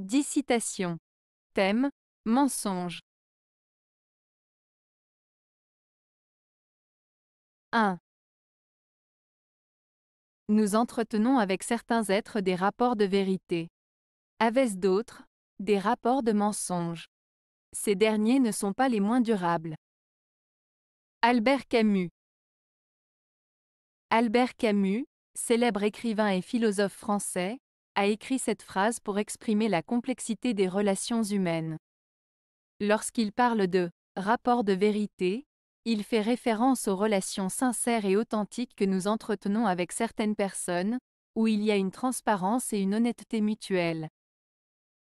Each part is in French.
10 citations. Thème Mensonge. 1. Nous entretenons avec certains êtres des rapports de vérité. Avec d'autres, des rapports de mensonge. Ces derniers ne sont pas les moins durables. Albert Camus. Albert Camus, célèbre écrivain et philosophe français, a écrit cette phrase pour exprimer la complexité des relations humaines. Lorsqu'il parle de rapport de vérité, il fait référence aux relations sincères et authentiques que nous entretenons avec certaines personnes, où il y a une transparence et une honnêteté mutuelle.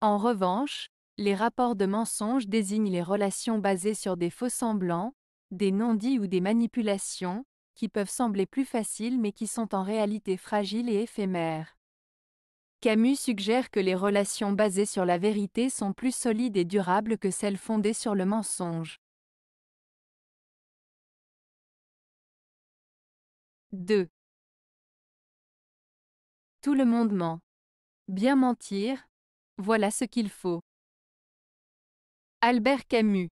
En revanche, les rapports de mensonges désignent les relations basées sur des faux-semblants, des non-dits ou des manipulations, qui peuvent sembler plus faciles mais qui sont en réalité fragiles et éphémères. Camus suggère que les relations basées sur la vérité sont plus solides et durables que celles fondées sur le mensonge. 2. Tout le monde ment. Bien mentir, voilà ce qu'il faut. Albert Camus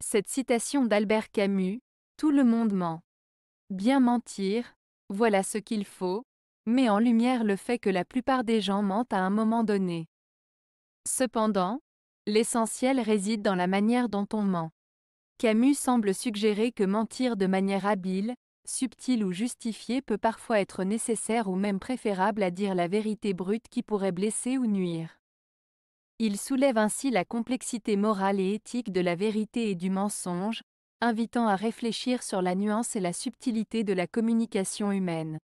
Cette citation d'Albert Camus, Tout le monde ment. Bien mentir, voilà ce qu'il faut, met en lumière le fait que la plupart des gens mentent à un moment donné. Cependant, l'essentiel réside dans la manière dont on ment. Camus semble suggérer que mentir de manière habile, subtile ou justifiée peut parfois être nécessaire ou même préférable à dire la vérité brute qui pourrait blesser ou nuire. Il soulève ainsi la complexité morale et éthique de la vérité et du mensonge, invitant à réfléchir sur la nuance et la subtilité de la communication humaine.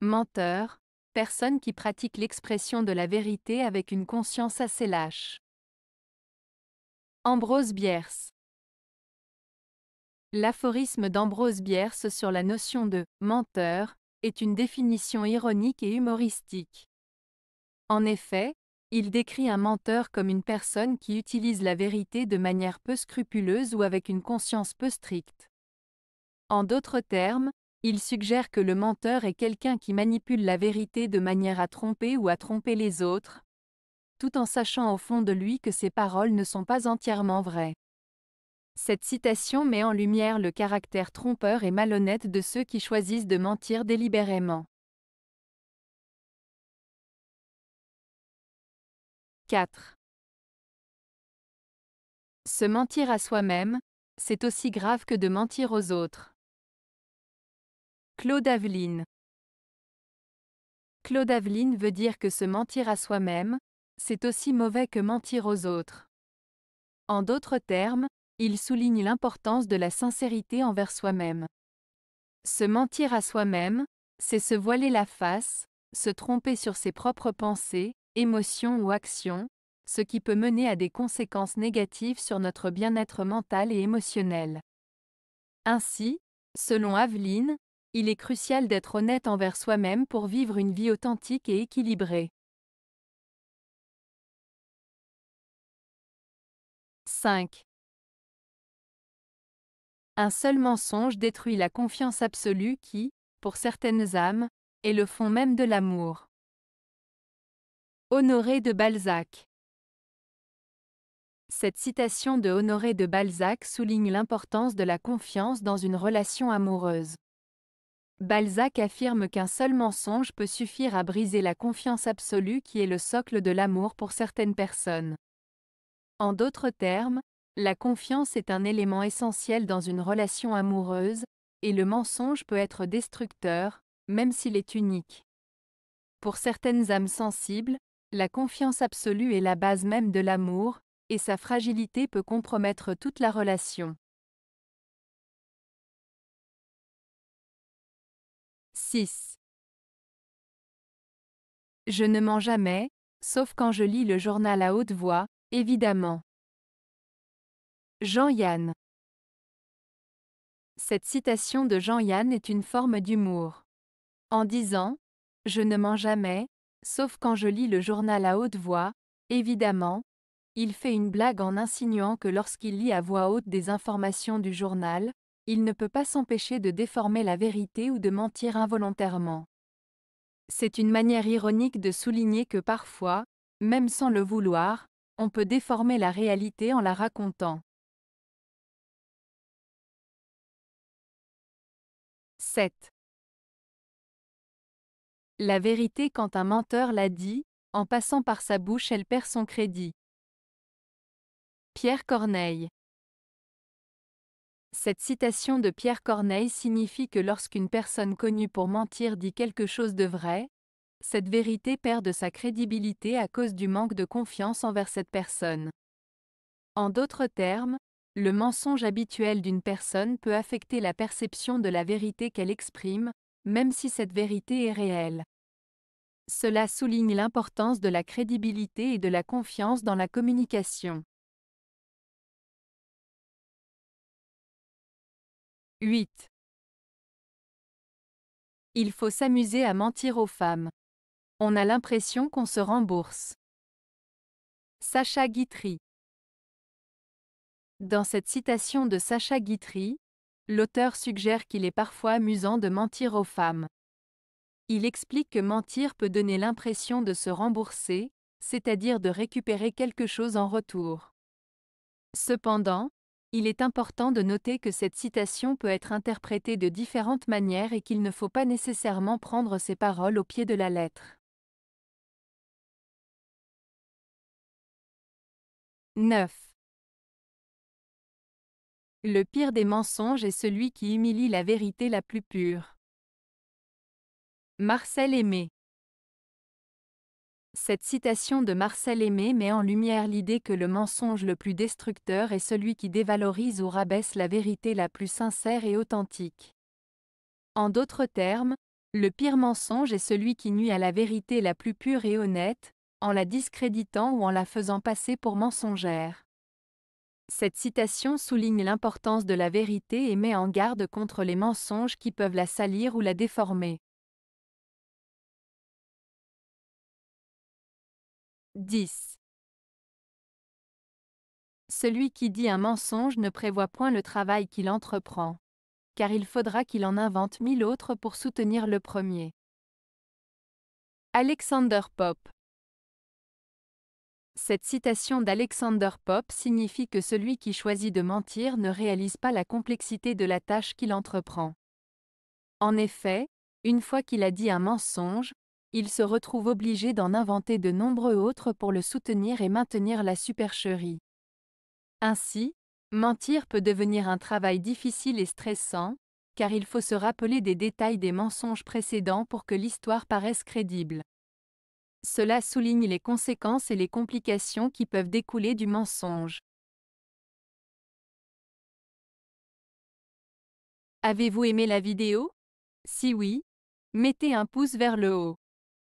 Menteur, personne qui pratique l'expression de la vérité avec une conscience assez lâche. Ambrose Bierce L'aphorisme d'Ambrose Bierce sur la notion de menteur est une définition ironique et humoristique. En effet, il décrit un menteur comme une personne qui utilise la vérité de manière peu scrupuleuse ou avec une conscience peu stricte. En d'autres termes, il suggère que le menteur est quelqu'un qui manipule la vérité de manière à tromper ou à tromper les autres, tout en sachant au fond de lui que ses paroles ne sont pas entièrement vraies. Cette citation met en lumière le caractère trompeur et malhonnête de ceux qui choisissent de mentir délibérément. 4. Se mentir à soi-même, c'est aussi grave que de mentir aux autres. Claude Aveline. Claude Aveline veut dire que se mentir à soi-même, c'est aussi mauvais que mentir aux autres. En d'autres termes, il souligne l'importance de la sincérité envers soi-même. Se mentir à soi-même, c'est se voiler la face, se tromper sur ses propres pensées, émotions ou actions, ce qui peut mener à des conséquences négatives sur notre bien-être mental et émotionnel. Ainsi, selon Aveline, il est crucial d'être honnête envers soi-même pour vivre une vie authentique et équilibrée. 5. Un seul mensonge détruit la confiance absolue qui, pour certaines âmes, est le fond même de l'amour. Honoré de Balzac Cette citation de Honoré de Balzac souligne l'importance de la confiance dans une relation amoureuse. Balzac affirme qu'un seul mensonge peut suffire à briser la confiance absolue qui est le socle de l'amour pour certaines personnes. En d'autres termes, la confiance est un élément essentiel dans une relation amoureuse, et le mensonge peut être destructeur, même s'il est unique. Pour certaines âmes sensibles, la confiance absolue est la base même de l'amour, et sa fragilité peut compromettre toute la relation. 6. Je ne mens jamais, sauf quand je lis le journal à haute voix, évidemment. Jean-Yann Cette citation de Jean-Yann est une forme d'humour. En disant ⁇ Je ne mens jamais, sauf quand je lis le journal à haute voix, évidemment, il fait une blague en insinuant que lorsqu'il lit à voix haute des informations du journal, il ne peut pas s'empêcher de déformer la vérité ou de mentir involontairement. C'est une manière ironique de souligner que parfois, même sans le vouloir, on peut déformer la réalité en la racontant. 7. La vérité quand un menteur l'a dit, en passant par sa bouche elle perd son crédit. Pierre Corneille cette citation de Pierre Corneille signifie que lorsqu'une personne connue pour mentir dit quelque chose de vrai, cette vérité perd de sa crédibilité à cause du manque de confiance envers cette personne. En d'autres termes, le mensonge habituel d'une personne peut affecter la perception de la vérité qu'elle exprime, même si cette vérité est réelle. Cela souligne l'importance de la crédibilité et de la confiance dans la communication. 8. Il faut s'amuser à mentir aux femmes. On a l'impression qu'on se rembourse. Sacha Guitry Dans cette citation de Sacha Guitry, l'auteur suggère qu'il est parfois amusant de mentir aux femmes. Il explique que mentir peut donner l'impression de se rembourser, c'est-à-dire de récupérer quelque chose en retour. Cependant, il est important de noter que cette citation peut être interprétée de différentes manières et qu'il ne faut pas nécessairement prendre ses paroles au pied de la lettre. 9. Le pire des mensonges est celui qui humilie la vérité la plus pure. Marcel Aimé cette citation de Marcel Aimé met en lumière l'idée que le mensonge le plus destructeur est celui qui dévalorise ou rabaisse la vérité la plus sincère et authentique. En d'autres termes, le pire mensonge est celui qui nuit à la vérité la plus pure et honnête, en la discréditant ou en la faisant passer pour mensongère. Cette citation souligne l'importance de la vérité et met en garde contre les mensonges qui peuvent la salir ou la déformer. 10. Celui qui dit un mensonge ne prévoit point le travail qu'il entreprend, car il faudra qu'il en invente mille autres pour soutenir le premier. Alexander Pope Cette citation d'Alexander Pope signifie que celui qui choisit de mentir ne réalise pas la complexité de la tâche qu'il entreprend. En effet, une fois qu'il a dit un mensonge, il se retrouve obligé d'en inventer de nombreux autres pour le soutenir et maintenir la supercherie. Ainsi, mentir peut devenir un travail difficile et stressant, car il faut se rappeler des détails des mensonges précédents pour que l'histoire paraisse crédible. Cela souligne les conséquences et les complications qui peuvent découler du mensonge. Avez-vous aimé la vidéo Si oui, mettez un pouce vers le haut.